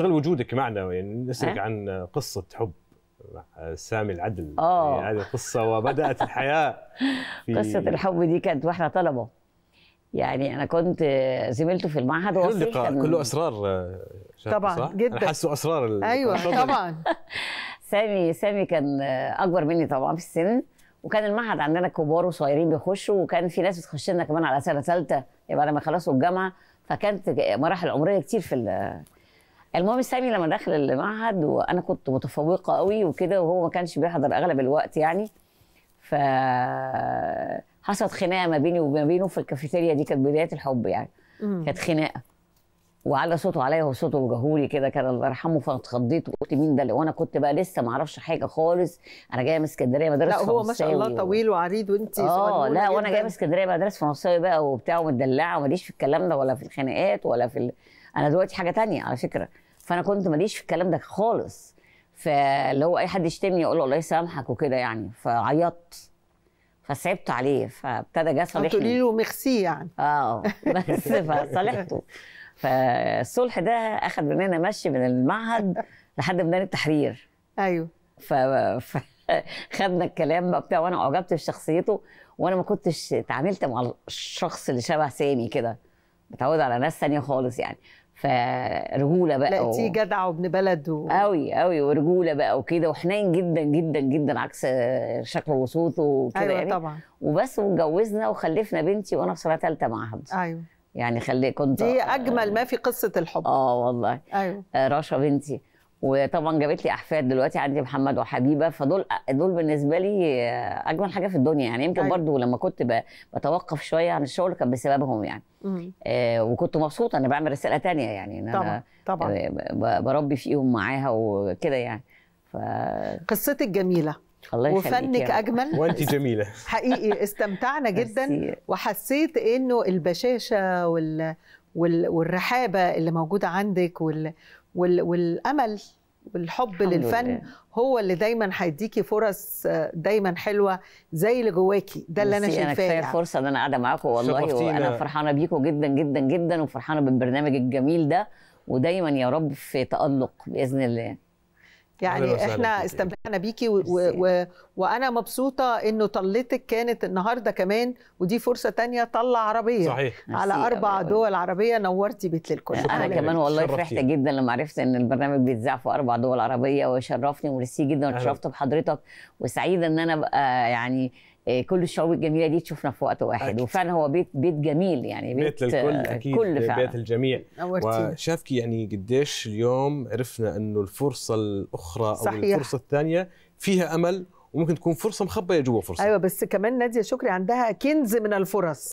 نستغل وجودك معنا يعني نسالك أه؟ عن قصه حب مع سامي العدل اه يعني هذه قصه وبدات الحياه في قصه الحب دي كانت واحنا طلبه يعني انا كنت زميلته في المعهد كل لقاء كله اسرار آه، طبعا صح؟ جدا انا حاسه اسرار ايوه طبعا سامي سامي كان اكبر مني طبعا في السن وكان المعهد عندنا كبار وصغيرين بيخشوا وكان في ناس بتخش لنا كمان على سنه ثالثه بعد ما خلصوا الجامعه فكانت مراحل عمريه كتير في المهم الثاني لما دخل المعهد وانا كنت متفوقه قوي وكده وهو ما كانش بيحضر اغلب الوقت يعني ف حصلت خناقه ما بيني وما بينه في الكافيتيريا دي كانت بدايه الحب يعني كانت خناقه وعلى صوته عليا وصوته وجهوري كده كان الله يرحمه فاتخضيت وقلت مين ده وانا كنت بقى لسه ما اعرفش حاجه خالص انا جايه من اسكندريه مدرسه لا هو ما شاء الله طويل وعريض وانت اه لا وانا جايه من اسكندريه مدرسه فرنساوي بقى وبتاع ومدلعه وماليش في الكلام ده ولا في الخناقات ولا في ال... انا دلوقتي حاجه تانية على فكره فانا كنت ماليش في الكلام ده خالص فاللي هو اي حد يشتمني اقول له الله يسامحك وكده يعني فعيطت فصعبت عليه فابتدى جه صالحني تقولي له ميرسي يعني اه بس فصالحته فالصلح ده اخذ مننا مشي من المعهد لحد ميدان التحرير ايوه ف... ف... خدنا الكلام بقى بتاع وانا اعجبت بشخصيته وانا ما كنتش اتعاملت مع الشخص اللي شبه سامي كده متعوده على ناس ثانيه خالص يعني فرجوله بقى لقيتيه و... جدع وابن بلد و... قوي قوي ورجوله بقى وكده وحنين جدا جدا جدا عكس شكله وصوته وكده أيوة يعني طبعا وبس واتجوزنا وخلفنا بنتي وانا في سنه ثالثه معهد ايوه يعني خلي كنت دي اجمل ما في قصه الحب اه والله ايوه آه، رشا بنتي وطبعا جابت لي احفاد دلوقتي عندي محمد وحبيبه فدول دول بالنسبه لي آه، اجمل حاجه في الدنيا يعني يمكن أيوة. برضو لما كنت بتوقف شويه عن الشغل كان بسببهم يعني آه وكنت مبسوطه انا بعمل رساله تانية يعني ان طبعا. انا طبعا آه، بربي فيهم معاها وكده يعني ف... قصتك جميله الله وفنك اجمل وانت جميله حقيقي استمتعنا جدا وحسيت انه البشاشه وال... وال... والرحابه اللي موجوده عندك وال... والامل والحب للفن لله. هو اللي دايما هيديكي فرص آه، دايما حلوه زي اللي جواكي ده اللي انا شايفاه انا كفايه الفرصه يعني. ان انا قاعده معاكم والله وانا فرحانه بيكم جدا جدا جدا وفرحانه بالبرنامج الجميل ده ودايما يا رب في تالق باذن الله يعني احنا استمتعنا بيكي و... و... وانا مبسوطه انه طلتك كانت النهارده كمان ودي فرصه تانية طلع عربيه صحيح. على اربع دول عربيه نورتي بيت للكل انا كمان والله فرحت جدا لما عرفت ان البرنامج بيتذاع في اربع دول عربيه وشرفني ومرسي جدا وتشرفت بحضرتك وسعيده ان انا ابقى يعني آه، كل الشعوب الجميله دي تشوفنا في وقت واحد أكيد. وفعلا هو بيت بيت جميل يعني بيت, بيت للكل آه، اكيد كل فعلا. بيت الجميع وشافكي يعني قديش اليوم عرفنا انه الفرصه الاخرى صحيح. او الفرصه الثانيه فيها امل وممكن تكون فرصه مخبيه جوا فرصه ايوه بس كمان ناديه شكري عندها كنز من الفرص